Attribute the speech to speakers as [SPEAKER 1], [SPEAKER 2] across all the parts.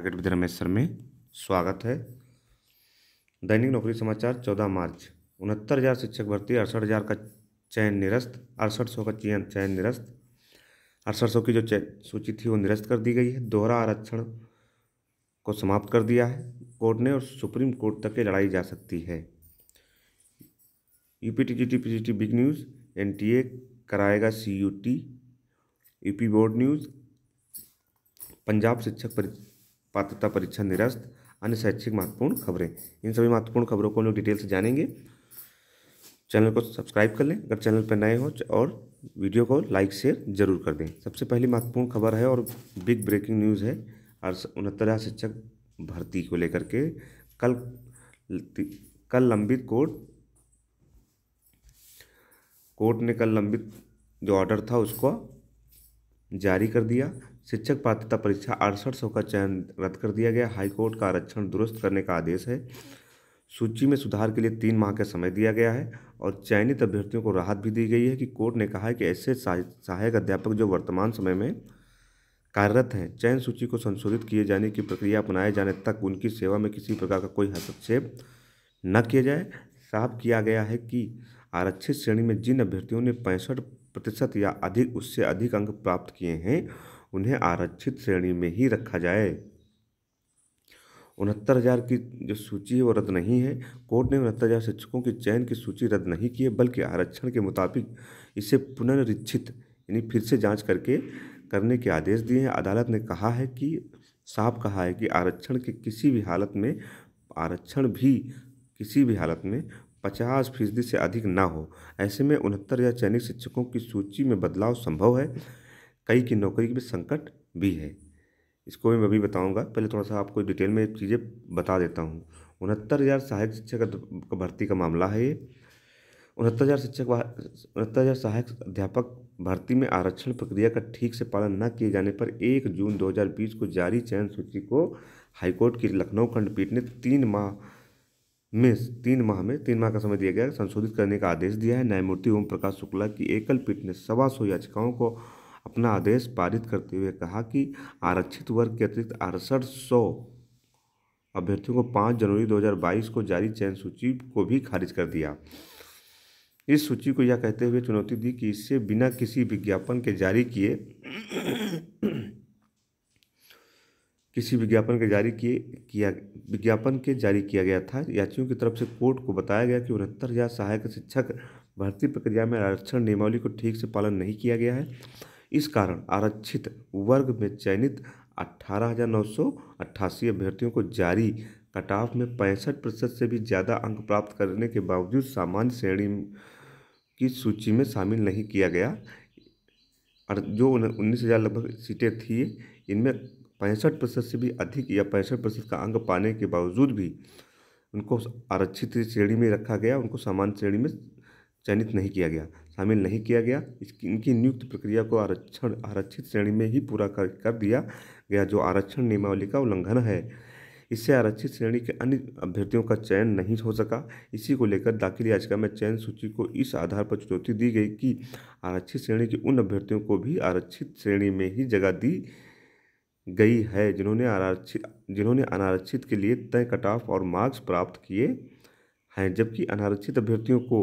[SPEAKER 1] cricket with Rameshwar में स्वागत है दैनिक नौकरी समाचार चौदह मार्च उनहत्तर हज़ार शिक्षक भर्ती अड़सठ हज़ार का चयन निरस्त अड़सठ सौ का चयन चयन निरस्त अड़सठ सौ की जो सूची थी वो निरस्त कर दी गई है दोहरा आरक्षण को समाप्त कर दिया है कोर्ट ने और सुप्रीम कोर्ट तक के लड़ाई जा सकती है U P T G T T big news N T A कराएगा C U T U P board news Punjab शिक्षक पात्रता परीक्षा निरस्त अन्य शैक्षिक महत्वपूर्ण खबरें इन सभी महत्वपूर्ण खबरों को हम लोग डिटेल से जानेंगे चैनल को सब्सक्राइब कर लें अगर चैनल पर नए हो और वीडियो को लाइक शेयर जरूर कर दें सबसे पहली महत्वपूर्ण खबर है और बिग ब्रेकिंग न्यूज़ है उनहत्तर शिक्षक भर्ती को लेकर के कल कल लंबित कोर्ट कोर्ट ने कल लंबित जो ऑर्डर था उसको जारी कर दिया शिक्षक पात्रता परीक्षा अड़सठ सौ का चयन रद्द कर दिया गया हाईकोर्ट का आरक्षण दुरुस्त करने का आदेश है सूची में सुधार के लिए तीन माह का समय दिया गया है और चयनित अभ्यर्थियों को राहत भी दी गई है कि कोर्ट ने कहा है कि ऐसे सहायक अध्यापक जो वर्तमान समय में कार्यरत हैं चयन सूची को संशोधित किए जाने की प्रक्रिया अपनाए जाने तक उनकी सेवा में किसी प्रकार का कोई हस्तक्षेप न किया जाए साफ किया गया है कि आरक्षित श्रेणी में जिन अभ्यर्थियों ने पैंसठ प्रतिशत या अधिक उससे अधिक अंक प्राप्त किए हैं उन्हें आरक्षित श्रेणी में ही रखा जाए उनहत्तर हज़ार की जो सूची है वो रद्द नहीं है कोर्ट ने उनहत्तर हज़ार शिक्षकों की चयन की सूची रद्द नहीं की है बल्कि आरक्षण के मुताबिक इसे पुनरीक्षित यानी फिर से जांच करके करने के आदेश दिए हैं अदालत ने कहा है कि साफ कहा है कि आरक्षण के किसी भी हालत में आरक्षण भी किसी भी हालत में पचास फीसदी से अधिक ना हो ऐसे में उनहत्तर हज़ार चयनित शिक्षकों की सूची में बदलाव संभव है कई की नौकरी के भी संकट भी है इसको मैं अभी बताऊंगा पहले थोड़ा सा आपको डिटेल में चीज़ें बता देता हूँ उनहत्तर हज़ार सहायक शिक्षक भर्ती का मामला है ये उनहत्तर हज़ार शिक्षक उनहत्तर हज़ार सहायक अध्यापक भर्ती में आरक्षण प्रक्रिया का ठीक से पालन न किए जाने पर एक जून 2020 को जारी चयन सूची को हाईकोर्ट की लखनऊ खंडपीठ ने तीन माह में तीन माह में तीन माह का समय दिया गया संशोधित करने का आदेश दिया है न्यायमूर्ति ओम प्रकाश शुक्ला की एकल पीठ ने सवा सौ याचिकाओं को अपना आदेश पारित करते हुए कहा कि आरक्षित वर्ग के अतिरिक्त अड़सठ सौ अभ्यर्थियों को 5 जनवरी 2022 को जारी चयन सूची को भी खारिज कर दिया इस सूची को यह कहते हुए चुनौती दी कि इससे बिना किसी विज्ञापन के जारी किए किसी विज्ञापन के जारी किए किया विज्ञापन के जारी किया गया था याचियों की तरफ से कोर्ट को बताया गया कि उनहत्तर हजार सहायक शिक्षक भर्ती प्रक्रिया में आरक्षण नियमावली को ठीक से पालन नहीं किया गया है इस कारण आरक्षित वर्ग में चयनित अट्ठारह हज़ार नौ सौ अट्ठासी अभ्यर्थियों को जारी कटाफ में पैंसठ प्रतिशत से भी ज़्यादा अंक प्राप्त करने के बावजूद सामान्य श्रेणी की सूची में शामिल नहीं किया गया और जो उन्नीस हज़ार लगभग सीटें थी इनमें पैंसठ प्रतिशत से भी अधिक या पैंसठ प्रतिशत का अंक पाने के बावजूद भी उनको आरक्षित श्रेणी में रखा गया उनको सामान्य श्रेणी में चयनित नहीं किया गया शामिल नहीं किया गया इसकी इनकी नियुक्त प्रक्रिया को आरक्षण आरक्षित श्रेणी में ही पूरा कर कर दिया गया जो आरक्षण नियमावली का उल्लंघन है इससे आरक्षित श्रेणी के अन्य अभ्यर्थियों का चयन नहीं हो सका इसी को लेकर दाखिल याचिका में चयन सूची को इस आधार पर चुनौती दी गई कि आरक्षित श्रेणी के उन अभ्यर्थियों को भी आरक्षित श्रेणी में ही जगह दी गई है जिन्होंने आरक्षित जिन्होंने अनारक्षित के लिए तय कट ऑफ और मार्क्स प्राप्त किए हैं जबकि अनारक्षित अभ्यर्थियों को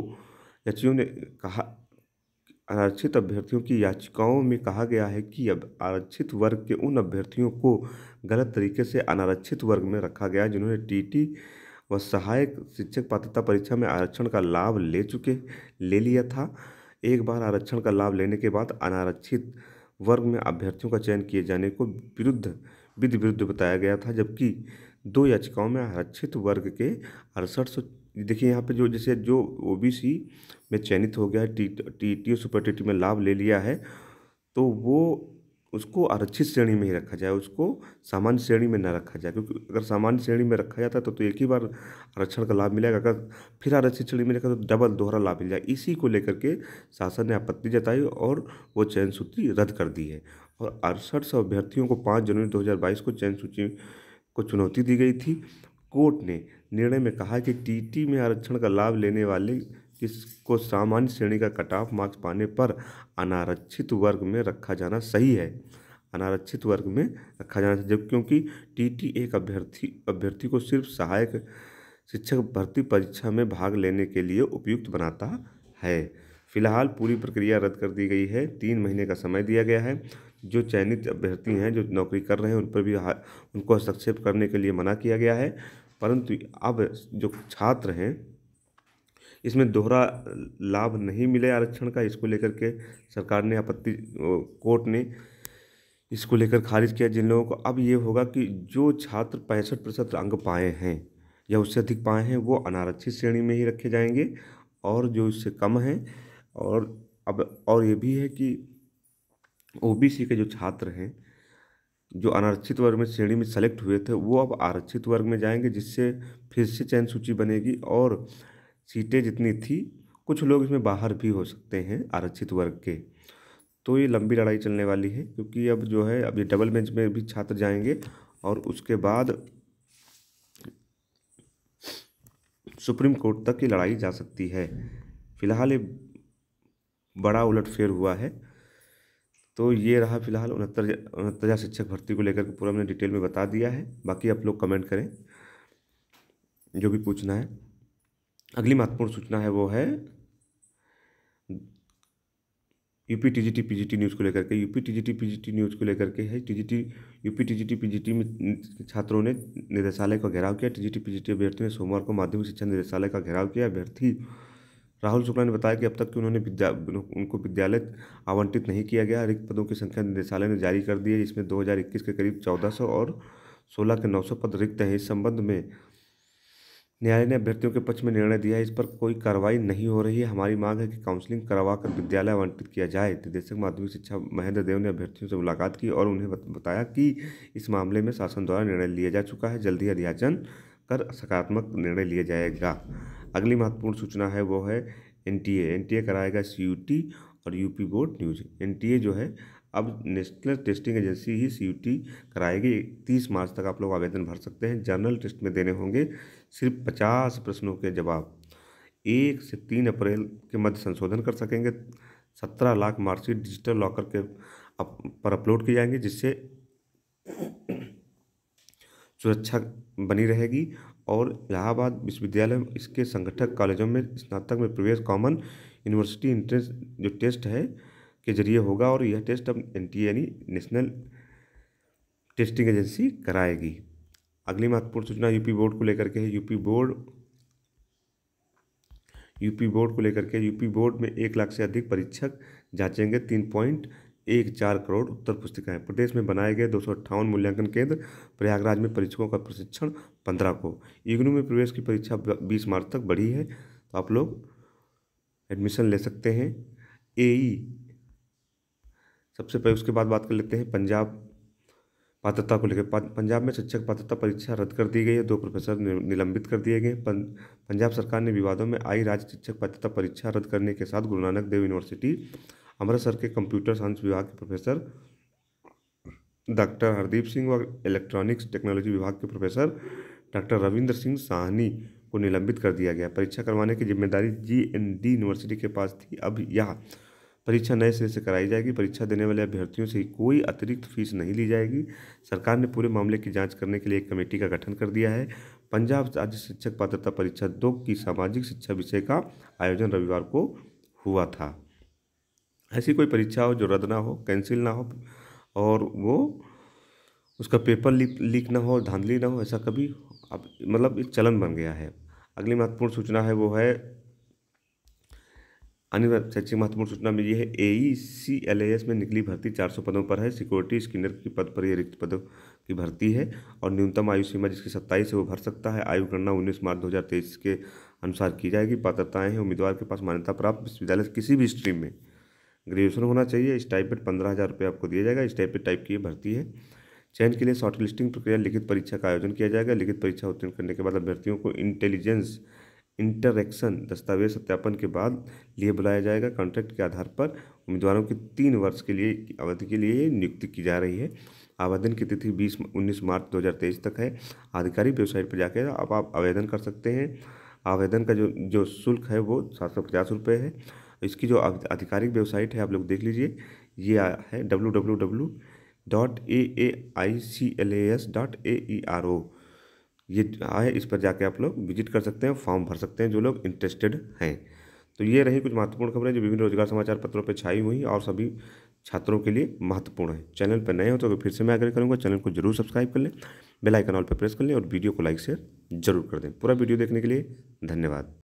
[SPEAKER 1] याचियों ने कहा आरक्षित अभ्यर्थियों की याचिकाओं में कहा गया है कि अब आरक्षित वर्ग के उन अभ्यर्थियों को गलत तरीके से अनारक्षित वर्ग में रखा गया जिन्होंने टीटी व सहायक शिक्षक पात्रता परीक्षा में आरक्षण का लाभ ले चुके ले लिया था एक बार आरक्षण का लाभ लेने के बाद अनारक्षित वर्ग में अभ्यर्थियों का चयन किए जाने को विरुद्ध विधि विरुद्ध बताया गया था जबकि दो याचिकाओं में आरक्षित वर्ग के अड़सठ सौ देखिए यहाँ पे जो जैसे जो ओबीसी में चयनित हो गया है टी टी टी सुपरटिटी में लाभ ले लिया है तो वो उसको आरक्षित श्रेणी में ही रखा जाए उसको सामान्य श्रेणी में ना रखा जाए क्योंकि अगर सामान्य श्रेणी में रखा जाता तो, तो एक ही बार आरक्षण का लाभ मिलेगा अगर फिर आरक्षित श्रेणी में रखा तो डबल दोहरा लाभ मिल जाए इसी को लेकर के शासन ने आपत्ति जताई और वो चयन सूची रद्द कर दी है और अड़सठ सौ अभ्यर्थियों को पाँच जनवरी दो को चयन सूची को चुनौती दी गई थी कोर्ट ने निर्णय में कहा कि टीटी में आरक्षण का लाभ लेने वाले इसको सामान्य श्रेणी का कट ऑफ मार्क्स पाने पर अनारक्षित वर्ग में रखा जाना सही है अनारक्षित वर्ग में रखा जाना जब क्योंकि टीटी एक अभ्यर्थी अभ्यर्थी को सिर्फ सहायक शिक्षक भर्ती परीक्षा में भाग लेने के लिए उपयुक्त बनाता है फिलहाल पूरी प्रक्रिया रद्द कर दी गई है तीन महीने का समय दिया गया है जो चयनित अभ्यर्थी हैं जो नौकरी कर रहे हैं उन पर भी उनको हस्तक्षेप करने के लिए मना किया गया है परंतु अब जो छात्र हैं इसमें दोहरा लाभ नहीं मिले आरक्षण का इसको लेकर के सरकार ने आपत्ति कोर्ट ने इसको लेकर खारिज किया जिन लोगों को अब ये होगा कि जो छात्र पैंसठ प्रतिशत अंक पाए हैं या उससे अधिक पाए हैं वो अनारक्षित श्रेणी में ही रखे जाएंगे और जो इससे कम हैं और अब और ये भी है कि ओबीसी के जो छात्र हैं जो अनारक्षित वर्ग में श्रेणी में सेलेक्ट हुए थे वो अब आरक्षित वर्ग में जाएंगे जिससे फिर से चयन सूची बनेगी और सीटें जितनी थी कुछ लोग इसमें बाहर भी हो सकते हैं आरक्षित वर्ग के तो ये लंबी लड़ाई चलने वाली है क्योंकि अब जो है अब ये डबल बेंच में भी छात्र जाएंगे और उसके बाद सुप्रीम कोर्ट तक की लड़ाई जा सकती है फिलहाल ये बड़ा उलटफेर हुआ है तो ये रहा फिलहाल उनहत्तर उनहत्तर हज़ार शिक्षक भर्ती को लेकर के पूरा हमने डिटेल में बता दिया है बाकी आप लोग कमेंट करें जो भी पूछना है अगली महत्वपूर्ण सूचना है वो है यूपी टीजीटी पीजीटी न्यूज़ को लेकर के यूपी टीजीटी पीजीटी न्यूज़ को लेकर के है टीजीटी यूपी टीजीटी पीजीटी में छात्रों ने निदेशालय का घेराव किया टीजीटी पीजीटी अभ्यर्थियों ने सोमवार को माध्यमिक शिक्षा निदेशालय का घेराव किया अभ्यर्थी राहुल शुक्ला ने बताया कि अब तक कि उन्होंने विद्या उनको विद्यालय आवंटित नहीं किया गया रिक्त पदों की संख्या निदेशालय ने जारी कर दी है इसमें 2021 के करीब 1400 और 16 के 900 पद रिक्त हैं इस संबंध में न्यायालय ने अभ्यर्थियों के पक्ष में निर्णय दिया है इस पर कोई कार्रवाई नहीं हो रही है हमारी मांग है कि काउंसलिंग करवा कर विद्यालय आवंटित किया जाए निदेशक माध्यमिक शिक्षा महेंद्र देव ने अभ्यर्थियों से मुलाकात की और उन्हें बताया कि इस मामले में शासन द्वारा निर्णय लिया जा चुका है जल्द ही अध्याचन कर सकारात्मक निर्णय लिया जाएगा अगली महत्वपूर्ण सूचना है वो है N T A N T A कराएगा सी यू टी और U P board news N T A जो है अब नेशनल टेस्टिंग एजेंसी ही सी यू टी कराएगी तीस मार्च तक आप लोग आवेदन भर सकते हैं जर्नल टेस्ट में देने होंगे सिर्फ पचास प्रश्नों के जवाब एक से तीन अप्रैल के मध्य संशोधन कर सकेंगे सत्रह लाख मार्कशीट डिजिटल लॉकर के अप, पर अपलोड की जाएंगी जिससे सुरक्षा बनी रहेगी और इलाहाबाद विश्वविद्यालय इसके संगठक कॉलेजों में स्नातक में प्रवेश कॉमन यूनिवर्सिटी इंट्रेंस जो टेस्ट है के जरिए होगा और यह टेस्ट अब एन यानी नेशनल टेस्टिंग एजेंसी कराएगी अगली महत्वपूर्ण सूचना यूपी बोर्ड को लेकर के है यूपी बोर्ड यूपी बोर्ड को लेकर के यूपी बोर्ड में एक लाख से अधिक परीक्षक जांचेंगे तीन पॉइंट एक चार करोड़ उत्तर पुस्तिकाएँ प्रदेश में बनाए गए दो मूल्यांकन केंद्र प्रयागराज में परीक्षकों का प्रशिक्षण पंद्रह को इग्नू में प्रवेश की परीक्षा बीस मार्च तक बढ़ी है तो आप लोग एडमिशन ले सकते हैं ए सबसे पहले उसके बाद बात कर लेते हैं पंजाब पात्रता को लेकर पंजाब में शिक्षक पात्रता परीक्षा रद्द कर दी गई है दो प्रोफेसर निलंबित कर दिए गए पंजाब सरकार ने विवादों में आई राज्य शिक्षक पात्रता परीक्षा रद्द करने के साथ गुरु नानक देव यूनिवर्सिटी अमृतसर के कंप्यूटर साइंस विभाग के प्रोफेसर डॉक्टर हरदीप सिंह व इलेक्ट्रॉनिक्स टेक्नोलॉजी विभाग के प्रोफेसर डॉक्टर रविंद्र सिंह साहनी को निलंबित कर दिया गया परीक्षा करवाने की जिम्मेदारी जी एन डी यूनिवर्सिटी के पास थी अब यह परीक्षा नए सिरे से कराई जाएगी परीक्षा देने वाले अभ्यर्थियों से कोई अतिरिक्त फीस नहीं ली जाएगी सरकार ने पूरे मामले की जांच करने के लिए एक कमेटी का गठन कर दिया है पंजाब राज्य शिक्षक पात्रता परीक्षा दो की सामाजिक शिक्षा विषय का आयोजन रविवार को हुआ था ऐसी कोई परीक्षा हो जो रद्द ना हो कैंसिल ना हो और वो उसका पेपर लीक लीक ना हो धांधली ना हो ऐसा कभी अब मतलब एक चलन बन गया है अगली महत्वपूर्ण सूचना है वो है अन्य शैक्षिक महत्वपूर्ण सूचना में ये है ए ई सी एल ए एस में निकली भर्ती चार सौ पदों पर है सिक्योरिटी स्किनर की पद पर यह रिक्त पदों की भर्ती है और न्यूनतम आयु सीमा जिसकी सत्ताईस है वो भर सकता है आयु गणना उन्नीस मार्च दो हज़ार तेईस के अनुसार की जाएगी पात्रताएं हैं उम्मीदवार के पास मान्यता प्राप्त विश्वविद्यालय किसी भी स्ट्रीम में ग्रेजुएशन होना चाहिए इस टाइप पर पंद्रह हज़ार रुपये आपको दिया जाएगा इस टाइप टाइप की भर्ती है चयन के लिए शॉर्ट लिस्टिंग प्रक्रिया लिखित परीक्षा का आयोजन किया जाएगा लिखित परीक्षा उत्तीर्ण करने के बाद अभ्यर्थियों को इंटेलिजेंस इंटरेक्शन दस्तावेज सत्यापन के बाद लिए बुलाया जाएगा कॉन्ट्रैक्ट के आधार पर उम्मीदवारों की तीन वर्ष के लिए अवधि के लिए नियुक्ति की जा रही है आवेदन की तिथि बीस उन्नीस मार्च 2023 तक है आधिकारिक वेबसाइट पर जाकर आप आवेदन कर सकते हैं आवेदन का जो जो शुल्क है वो सात सौ पचास रुपये है इसकी जो आधिकारिक वेबसाइट है आप लोग देख लीजिए ये है W dot A A I C L A S dot A E R O ये आए इस पर जाके आप लोग विजिट कर सकते हैं फॉर्म भर सकते हैं जो लोग इंटरेस्टेड हैं तो ये रही कुछ महत्वपूर्ण खबरें जो विभिन्न रोजगार समाचार पत्रों पर छाई हुई और सभी छात्रों के लिए महत्वपूर्ण है चैनल पर नए हो तो फिर से मैं आग्रह करूँगा चैनल को जरूर सब्सक्राइब कर लें बेलाइकन ऑल पर प्रेस कर लें और वीडियो को लाइक शेयर जरूर कर दें पूरा वीडियो देखने के लिए धन्यवाद